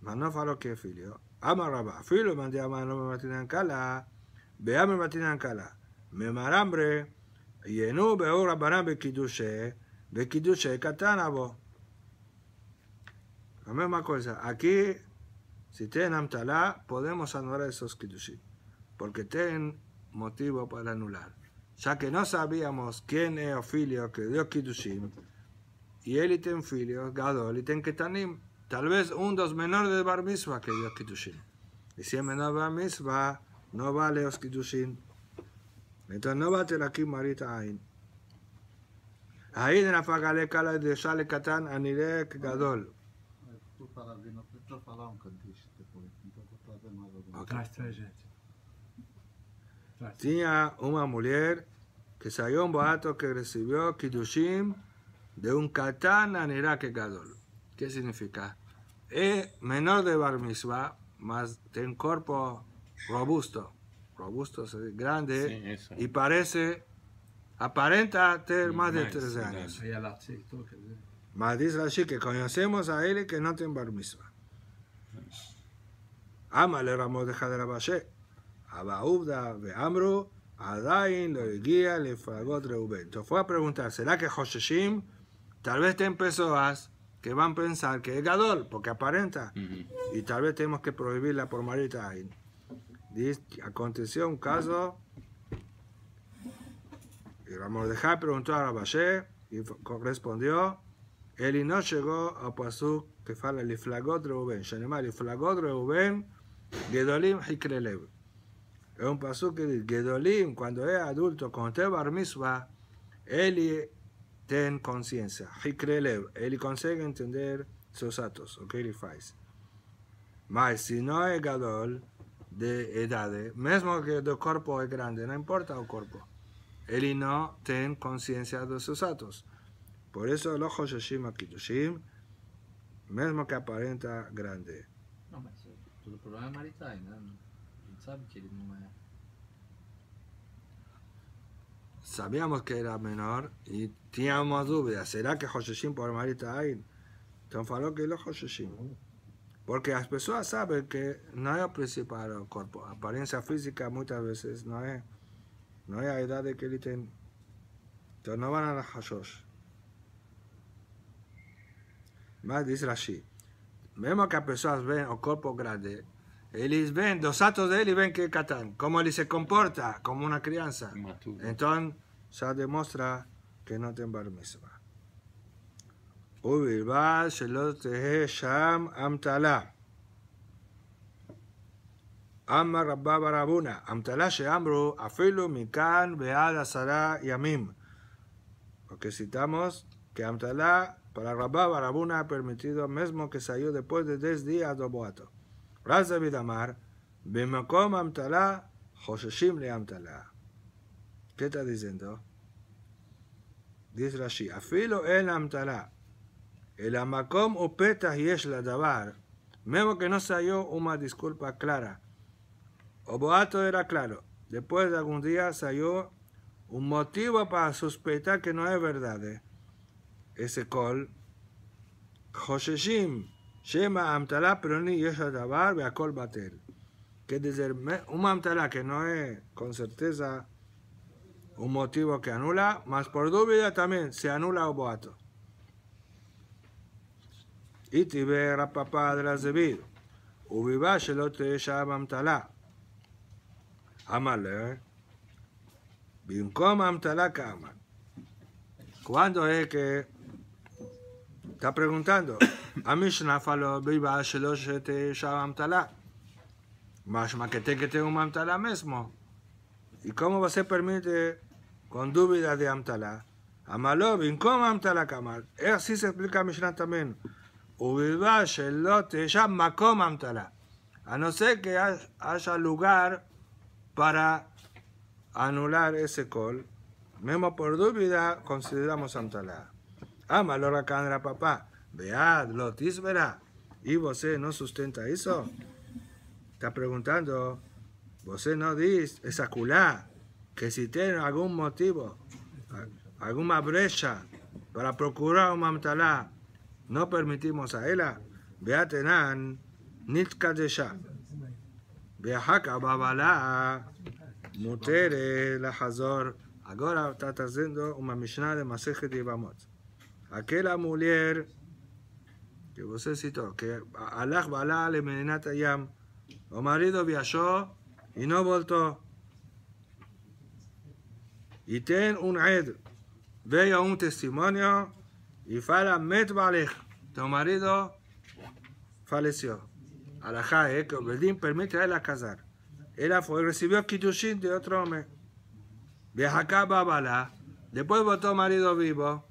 Mas no faló qué filio. Ama filo mandé a mano me matinan cala, me matinan cala, me marambre, y beur rabanán be Kiddushe, be Kiddushe catanabo. La misma cosa, aquí, si tienen Amtalá, podemos anular esos Kiddushin, porque tienen motivo para anular. Ya que no sabíamos quién es el filio que dio Kiddushin, y él y ten filio, Gadol y ten Ketanim, tal vez un dos menores de Bar Mitzvah que dio Kiddushin. Y si es menor de Bar Mitzvah, no vale los Kiddushin. Entonces no va a tener aquí Marita Ain. Ahí en la de Shale Katan Anirek Gadol tu para vir na frente, já falar um cantiche depois. Então vou trazer mais alguma okay. Traz, traz, gente. Tinha uma mulher que saiu um boato que recebeu Kidushim de um Katan Anirake Gadol. O que significa? É e menor de Bar Mitzvah, mas tem corpo robusto. Robusto, grande. Sí, y parece, aparenta ter mais de 13 años. Mas dice allí que conocemos a él y que no tiene bar mitzvah. Amale Ramón de a Abaubda ve Amru. Adain lo guía le fagot otro Entonces fue a preguntar, ¿será que Joshechim, tal vez ten personas que van a pensar que es Gadol, porque aparenta, y tal vez tenemos que prohibirla por Marita Ain? Aconteció un caso, y Ramón dejar preguntó a Rabashé, y respondió, él no llegó a Pasuk que fala Liflagot Reuben. el Liflagot Reuben Gedolim Hikrelev. Es un Pasuk que dice Gedolim, cuando es adulto, con te bar él tiene ten conciencia. Hikrelev. Él consigue entender sus actos. Ok, él faz. Mas si no es Gadol de edad, mismo que el cuerpo es grande, no importa el cuerpo. Él no tiene conciencia de sus actos. Por eso el ojo a mesmo mismo que aparenta grande. No, pero el problema es ¿no? Sabíamos que era menor y teníamos dudas. ¿Será que Joshim por Marita Entonces faló que los Joshim. Porque las personas saben que no es principal cuerpo. Apariencia física muchas veces no es, no es la edad de que él tiene. Entonces no van a los Hashosh. Mas dice Rashi, vemos que las personas ven el cuerpo grande, ellos ven, los actos de él y ven que catan. Catán, cómo él se comporta como una crianza. Entonces ya demuestra que no tiene bar mitzvah. ובלבד shelot תהא sham אמתלה. אמר רבא בר אבונה, אמתלה שאמרו אפילו מכאן ועד עשרה ימים. אוקיי, סיטמוס, para Rabá Barabuna ha permitido mismo que salió después de 10 días, de boato. Raz David Amar, Bimakom Amtala, Hosheshim le Amtala. ¿Qué está diciendo? Dice Rashi, Afilo el Amtala. El Amakom o Petah Yesh la Dabar, que no salió una disculpa clara. Oboato boato era claro. Después de algún día salió un motivo para sospechar que no es verdad. ¿eh? ese call, Jim, Shema Amtalá ve a col Batel. Que decir, un amtala que no es con certeza un motivo que anula, más por duda también se anula o boato. Y verá papá de las debido. Ubiba shelote amtala. Amale. amtala. Eh. amtalá kaman. ¿Cuándo es que Está preguntando, a Mishnah faló viva te este, שעה más, Mashma que te que te un amtala mismo. ¿Y cómo va a ser permite con duda de amtala? Amaló, ¿cómo amtala Kamal? Así se explica Mishnah también. Ubiba, shelote, ya amtala. A no ser que haya lugar para anular ese col. Mismo por duda consideramos amtala. Ama malora candra papá. Vead, lo ¿Y vos no sustenta eso? Está preguntando. Vos no dice culá? Que si tiene algún motivo, alguna brecha para procurar un mamtalá, no permitimos a ella. de ya. Viajaka babala, Mutere la Hazor. Ahora está haciendo una Mishnah de Masejet de Ibamot aquella mujer que usted citó, que Alaj Balá le menenata yam, o marido viajó y no voltó. Y ten un ed, vea un testimonio y fala met tu marido falleció. Alajá, eh, que Obedín permite a él casar. Ella fue, recibió Kitushin de otro hombre. Viajacá bala. después votó marido vivo.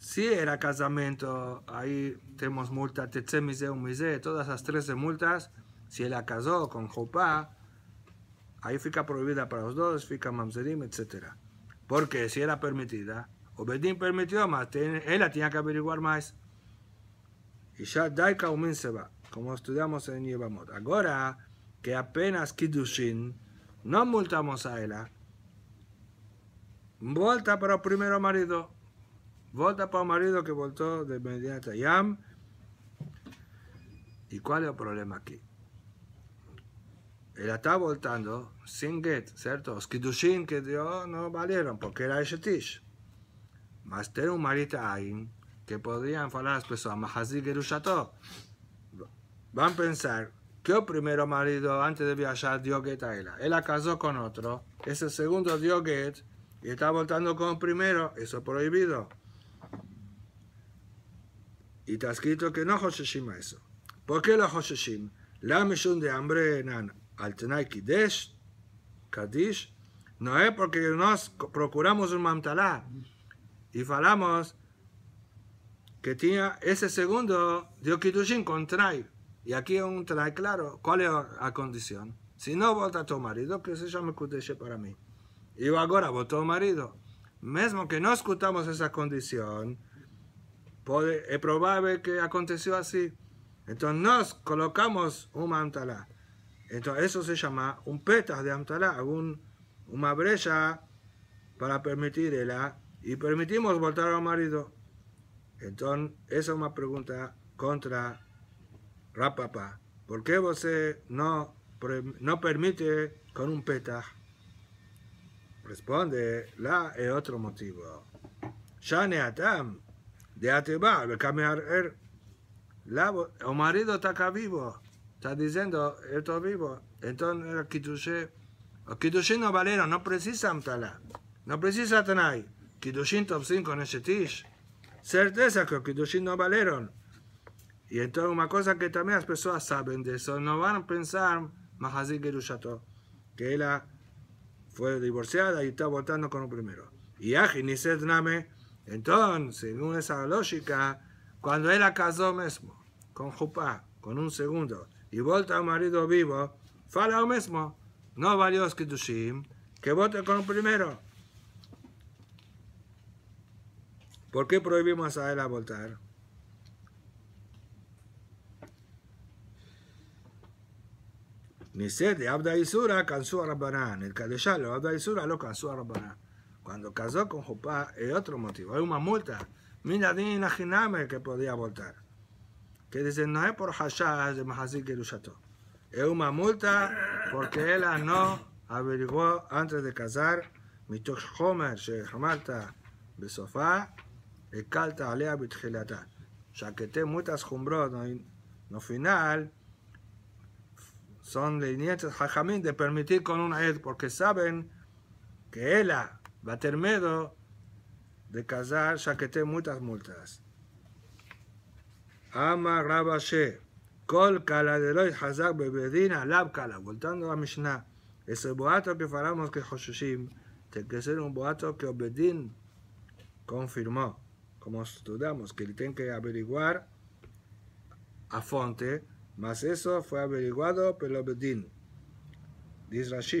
Si era casamiento, ahí tenemos multa Tetsemise, todas las 13 multas. Si ella casó con Jopá, ahí fica prohibida para los dos, fica Mamzerim, etc. Porque si era permitida, Obedín permitió más, ella tenía que averiguar más. Y ya Daika Umin se va, como estudiamos en Yevamot. Ahora que apenas Kiddushin, no multamos a ella. Vuelta para el primero marido. Volta para marido que voltó de inmediato ¿Y cuál es el problema aquí? Él está voltando sin get, ¿cierto? Los kidushin que dio no valieron porque era Eshetish. Mas tener un marido ahí que podrían hablar las personas, Mahazi Gerushato. Van a pensar que el primero marido antes de viajar dio get a ella. la casó con otro, ese segundo dio get y está voltando con el primero, eso es prohibido. Y está escrito que no Hosheshim eso. ¿Por qué la La misión de hambre en al Kidesh, Kadish, no es porque nos procuramos un mantalá y falamos que tenía ese segundo de Okidushin con Trai. Y aquí un Trai, claro, ¿cuál es la condición? Si no vota a tu marido, que se llame Kudesh para mí. Y ahora votó marido. Mesmo que no escutamos esa condición, es probable que aconteció así. Entonces nos colocamos un amtalá. Entonces eso se llama un petas de amtalá, algún una brecha para permitir el y permitimos voltar al marido. Entonces esa es una pregunta contra Rapapa. ¿Por qué vos no, no permite con un petas? Responde la es otro motivo. Adam de Atiba, el el marido está acá vivo, está diciendo, está vivo. Entonces el los Kiddushin no valieron, no precisa tala, no precisa Tanay. Kiddushin 5 en Certeza que los Kiddushin no valieron. Y entonces una cosa que también las personas saben de eso, no van a pensar Mahazi Gerushato, que ella fue divorciada y está votando con el primero. Y Aji Niset Name entonces, según esa lógica, cuando él casó mismo, con Jupá, con un segundo, y vuelve a un marido vivo, fala lo mismo, no valió Kiddushim, que vote con el primero. ¿Por qué prohibimos a él a voltar? Nisede, Abda Isura, cansó a Rabbanán. El Kadeshá, lo Abda Isura, lo cansó a cuando casó con Jopá es otro motivo, hay una multa. Mira, ni que podía voltar Que dice, no es por Hashash de que chato Es una multa porque ella ah, no averiguó antes de casar. homer מתוך חומר alea Ya que te te multas no no final son de nietos jajamín de permitir con una ed porque saben que ella va a tener miedo de casar ya que tiene muchas multas. Ama Rabashe, de Kaladeloy Hazak Bebedina Lab voltando a Mishnah, Ese boato que faramos que Joshushim, tiene que ser un boato que Obedin confirmó, como estudiamos, que tiene que averiguar a fonte, mas eso fue averiguado por Obedin. Dice Rashi,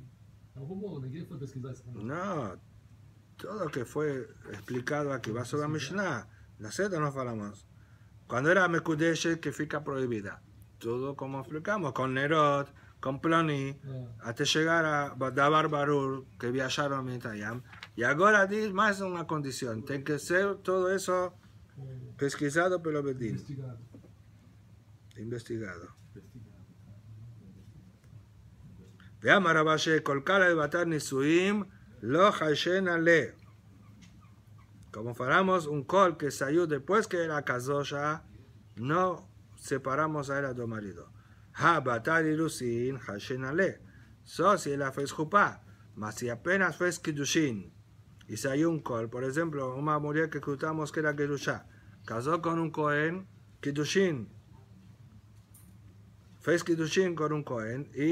No, todo lo que fue explicado aquí va sobre la Mishnah. La seda no falamos. Cuando era Mekudesh, que fica prohibida. Todo como explicamos, con Nerot, con Ploni, ah. hasta llegar a Dabar Barur, que viajaron a Yam. Y ahora dice más una condición: tiene que ser todo eso pesquisado, pero Investigado. Investigado. ואמר רבה שקולקלה batar נישואים לא lo ale. Como faramos un col que salió después que era casó ya, no separamos a él a marido. Ha batar ilusin hashenale. So si él fez jupa, mas si apenas fez kidushin. Y salió un col, por ejemplo, una mujer que escuchamos que era Gerusha, casó con un cohen, kidushin. Fez kidushin con un cohen y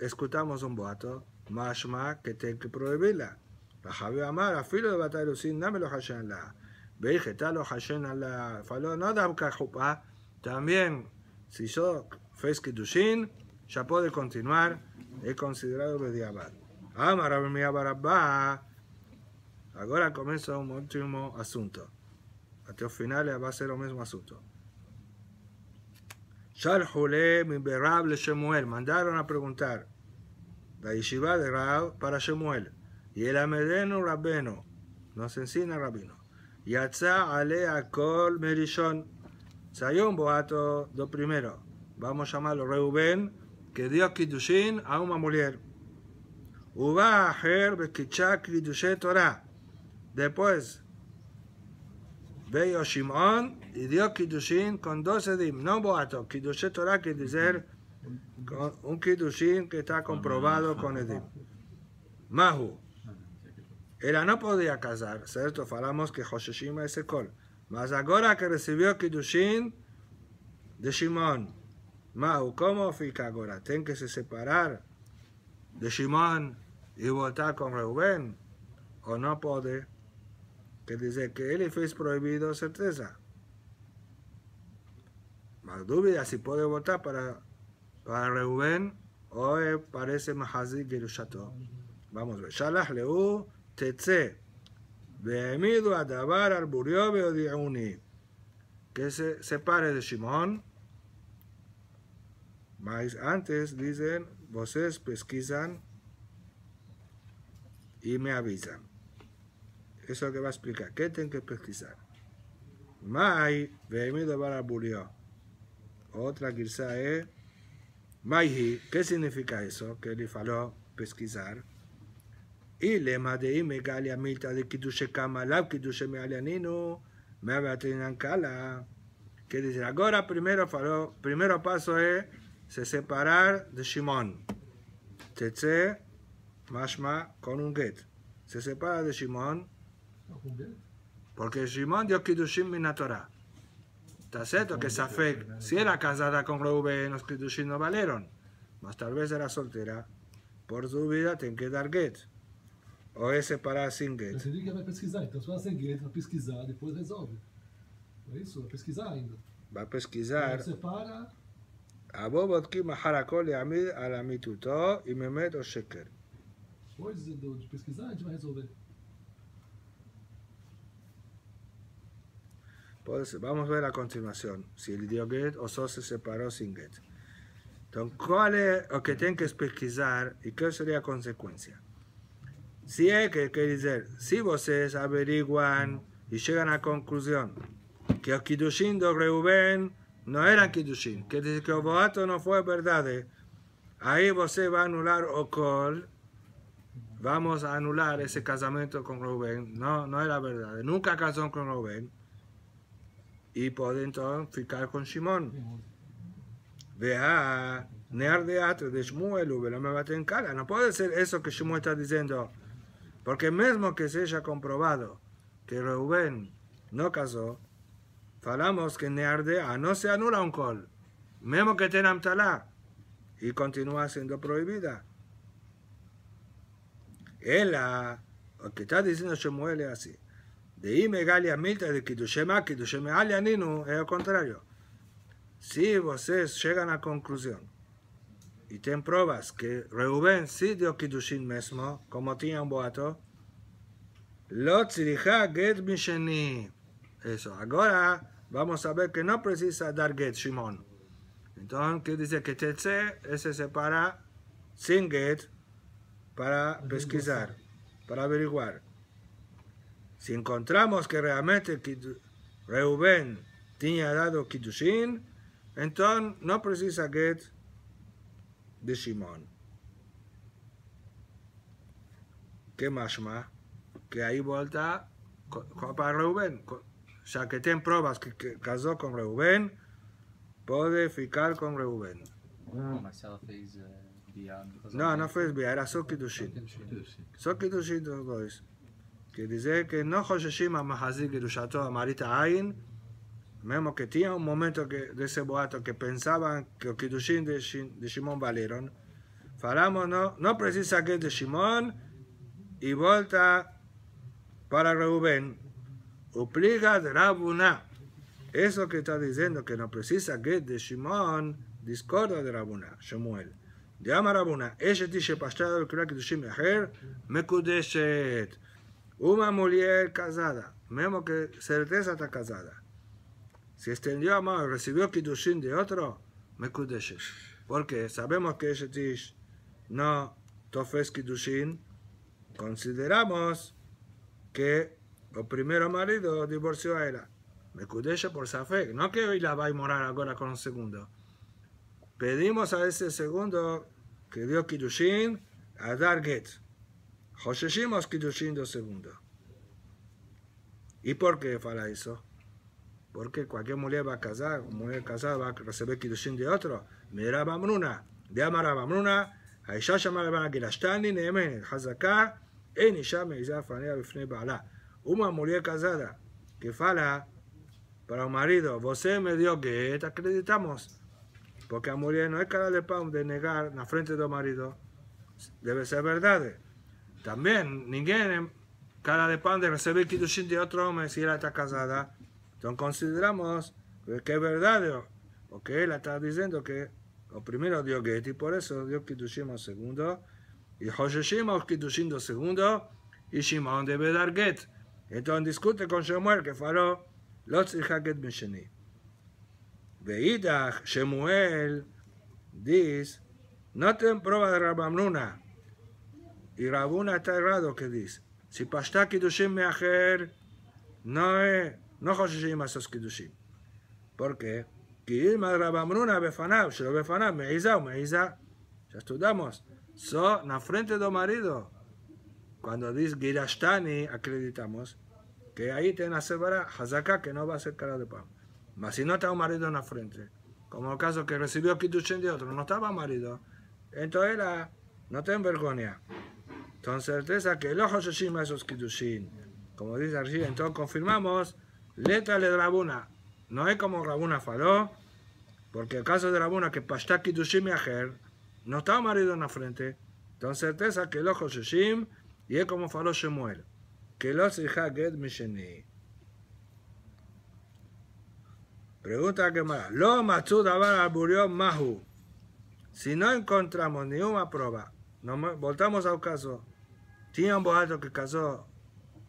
escuchamos un boato, mashma que tengo que prohibirla. La Rajabe Amar, filo de dame lo Hashem la. lo Hashem la. Faló, no un jupa. Ah. También, si yo fez Kiddushin, ya puede continuar, he considerado Bediabad. Amar Abba Ahora comienza un último asunto. Hasta el final va a ser el mismo asunto. Shemuel. Mandaron a preguntar la de para Shemuel. Y el Amedeno rabino nos enseña Rabino. Yatza ale akol merishon. Salió un boato do primero. Vamos a llamarlo Reuben, que dio kitushin a una mujer. Uba aher bekichá Kiddushe Torah. Después veio Shimon y dio Kiddushin con dos Edim, no boato. kiddushet quiere decir un Kiddushin que está comprobado con Edim. Mahu. ella no podía casar, ¿cierto? Falamos que Joshishima es el col. Mas ahora que recibió Kiddushin de Shimon. Mahu, ¿cómo fica ahora? ¿Tiene que se separar de Shimon y votar con Reuben? ¿O no puede? Que dice que él fue prohibido, certeza. Magdubia si puede votar para, para Reuben, hoy parece Mahazi Gerushato. Vamos, Beshalach Leu Tetse, Behemidu veo Arburio que se separe de Simón. Mas antes dicen, voces pesquisan y me avisan. Eso que va a explicar. ¿Qué tienen que pesquisar? Mai, Behemidu Adabar Burió. Outra guirsa é Maihi. que significa isso? Que ele falou pesquisar. E lema é de Megalia Milta de Kidushe Kamalav Kidushe Mealianino Meabatinankala. Quer dizer, agora primeiro falou, primeiro passo é se separar de Shimon. Tetse Mashma com um get. Se separa de Shimon. Porque Shimon deu Kidushim Minatorah. Está cierto que Safek si era casada con Reuben, los Kiddushin no valieron. Mas tal vez era soltera. Por su vida tiene que dar get. O es separar sin get. Você tiene que a pesquisar, entonces va a sem get, a pesquisar, después resolve. eso? isso? a pesquisar ainda. Vai pesquisar. Va separa. pesquisar. Y a הכל a על pesquisar, אם אמת או שקר. de pesquisar, a vai resolver. Pues, vamos a ver a continuación si el dio o sos se separó sin get. Entonces, ¿cuál es lo que tienen que pesquisar y qué sería consecuencia? Si es que quiero decir, si ustedes averiguan y llegan a la conclusión que los Kiddushin de Reuben no eran Kiddushin, que el boato no fue verdad, ahí usted va a anular col, vamos a anular ese casamiento con Reuben, no, no era verdad, nunca casó con Reuben y puede entonces ficar con Shimon. Vea, near de me va a tener cara. No puede ser eso que Shmuel está diciendo, porque mesmo que se haya comprobado que Reuben no casó, falamos que near a no se anula un col, mesmo que tenga amtalá, y continúa siendo prohibida. Ella, lo que está diciendo Shmuel es así. De Ime Galia Milta de Kiddushema, Kiddushema Alia Ninu, es al contrario. Si ustedes llegan a conclusión y tienen pruebas que Reuben sí dio Kidushin mismo, como tenía un boato, lo tzirija get misheni. Eso. Ahora vamos a ver que no precisa dar get Shimon. Entonces, ¿qué dice que este ese se separa sin get para pesquisar, para averiguar si encontramos que realmente Reuben tenía dado Kiddushin, entonces no precisa get de Shimon. ¿Qué más más? Que ahí vuelta para Reuben. ya que tiene pruebas que, casó con Reuben, puede ficar con Reuben. No, uh, no fue Bia, era Sokidushin. Sokidushin, los dos que dice que no Hosheshima Mahazik Girushato marita Ain, vemos que tenía un momento que, de ese boato que pensaban que los Kidushin de, Shimon valieron. Falamos, no, no precisa que de Shimon y vuelta para Reuben. Upliga de Rabuna. Eso que está diciendo que no precisa que de Shimon, discorda de Rabuna, Shemuel. De Amarabuna, ella dice que pastor el Kidushin me cudece. Una mujer casada, vemos que certeza está casada, si extendió y recibió Kiddushin de otro, me Porque sabemos que dice, no tofes Kiddushin, consideramos que el primer marido divorció a ella. Me por Safek, no que hoy la va a morar ahora con un segundo. Pedimos a ese segundo que dio Kiddushin a dar get. Hosheshim Oskidushin dos segundos. ¿Y por qué fala eso? Porque cualquier mujer va a casar, mujer casada va a recibir Kidushin de otro. Mira Bamruna, de amar Bamruna, האישה שמעה לבנה Hazaká, en חזקה, אין אישה מעיזה לפניה בפני Bala. Una mujer casada que fala para un marido, vos me dio que te acreditamos, porque a mujer no es cara de pan de negar en la frente de un marido, debe ser verdad también, Ningén, cara de pan de recibir Kiddushin de otro hombre si ella está casada. Entonces consideramos que es verdad, porque él está diciendo que lo primero dio y por eso dio Kiddushin al segundo, y Hosheshim al Kiddushin del segundo, y Shimon debe dar Get. Entonces discute con Shemuel que faló, לא Misheni. veidach Shemuel dice no ten prueba de רבמנונה. Y Rabun errado que dice, si pashta Kiddushim ajer, no es, no Joshishim asos Kiddushim. ¿Por qué? כי אם רב אמרונה meiza שלא בפניו, מעיזה ומעיזה. שסטודמוס, frente de דו marido, Cuando dice Girashtani, acreditamos que ahí tiene severa Hazaka que no va a ser cara de pan. Mas si no está un marido en la frente, como el caso que recibió Kitushin de otro, no estaba marido, entonces era, no ten vergüenza con certeza que el ojo Yoshima esos Kitushin. Como dice allí, entonces confirmamos, letra de draguna, No es como Rabuna faló, porque el caso de Rabuna que pashta Kitushin Ajer no estaba marido en la frente. Con certeza que el ojo Yoshim y es como faló Shemuel. Que los hija Get Misheni. Pregunta que más. Lo mahu. Si no encontramos ni una prueba, nos voltamos al caso tío un um boato que casó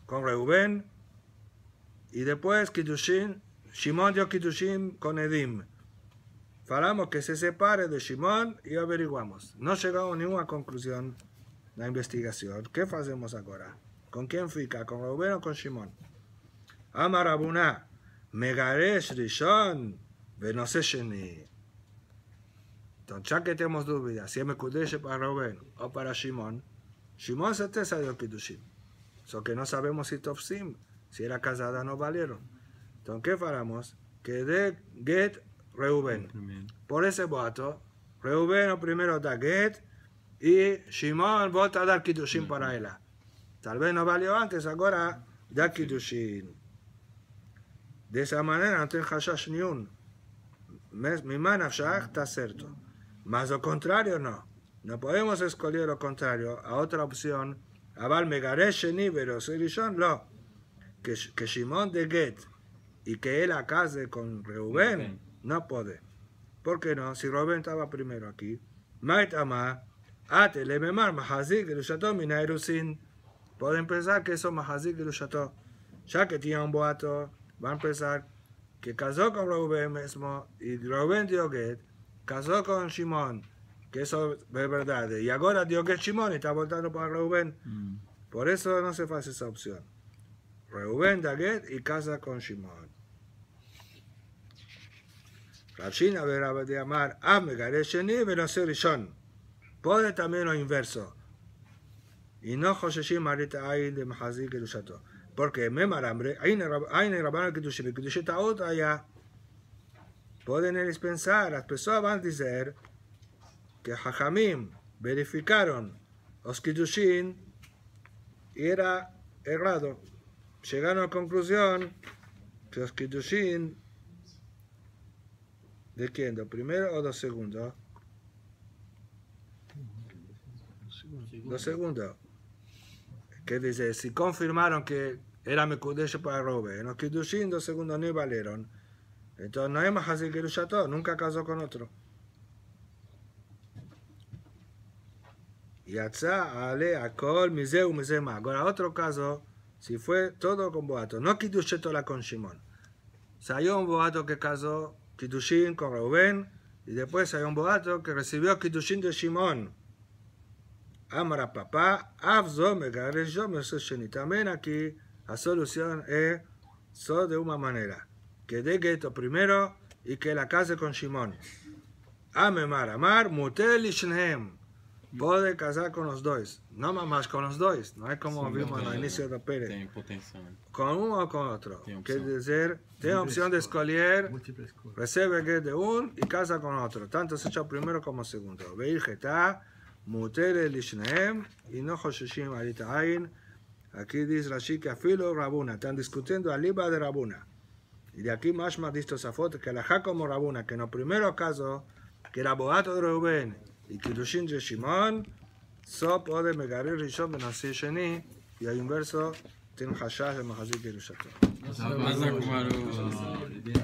con Reuben y e después Kidushin, Shimon dio Kidushin con Edim. Falamos que se separe de Shimon y e averiguamos. No llegamos a ninguna conclusión la investigación. ¿Qué hacemos ahora? ¿Con quién fica? ¿Con Reuben o con Shimon? Amarabuna, Megaresh Rishon, Venosesheni. Entonces, ya que tenemos dudas, si es Mekudesh para Reuben o para Shimon, Shimon es certeza de Kiddushim. Solo que no sabemos si Topsim, si era casada, no valieron. Entonces, ¿qué faramos? Que de Get Reuben. Por ese voto, Reuben primero da Get y Shimon vota a dar Kiddushin para ella. Tal vez no valió antes, ahora da Kiddushin De esa manera, no tengo Hashash Niun. Mi manafshach está cierto. Más lo contrario, no. No podemos escoger lo contrario, a otra opción, Abal Megaresheni Veroserishon, no. Que, que Shimon de Get y que él acase con Reuben, no puede. ¿Por qué no? Si Reuben estaba primero aquí, Maitama, Ate At de Mahazik, mina Minaerusin, pueden pensar que eso Mahazik, lushato. ya que tiene un boato, van a pensar que casó con Reuben mismo y Reuben dio Get, casó con Shimon que eso es verdad. Y ahora es Chimón está votando para Reuben. Mm. Por eso no se hace esa opción. Reuben, Daget y casa con La China verá de amar a menos el Rishon. Puede también lo inverso. Y no Josheshim Marita hay de Mahazik Kedushato. Porque hay que Hambre, Ain Rabana dice está otra ya. Pueden ellos pensar, las personas van a decir que Jajamim verificaron los kidushin y era errado. Llegaron a la conclusión que los kidushin ¿de quién? de primero o de segundos? Los segundos. ¿Qué dice? Si confirmaron que era Mekudesh para Robe, en los kidushin los segundos no valieron. Entonces no es más así que todo, nunca casó con otro. Yatza ale akol miseu más. Ahora, otro caso, si fue todo con boato, no Kiddush toda con Shimon. Salió un boato que casó Kidushin con Reuben y después hay un boato que recibió Kidushin de Shimon. Amara papá, Avzo me yo me También aquí la solución es solo de una manera: que deje esto primero y que la case con Shimon. Amemar, amar, mutel y shnehem. Puede casar con los dos, no más con los dos, no es como vimos vimos no inicio de Pérez. Tem potencial. Con uno o con otro. Quiere decir, tiene de escolher. Recibe que de un y casa con otro. Tanto se primero primero como segundo. está mutere lishneem, no Aquí dice Rashi que afilo Rabuna. Están discutiendo al Liba de Rabuna. Y de aquí más más disto esa foto que la como Rabuna, que en no primero caso, que era boato de Rubén. ای کدوشین جشیمان ساب آدم مگری ریشان به نسیه شنی یا این برسا تین خشاه مخزی گیروشتا مزاکو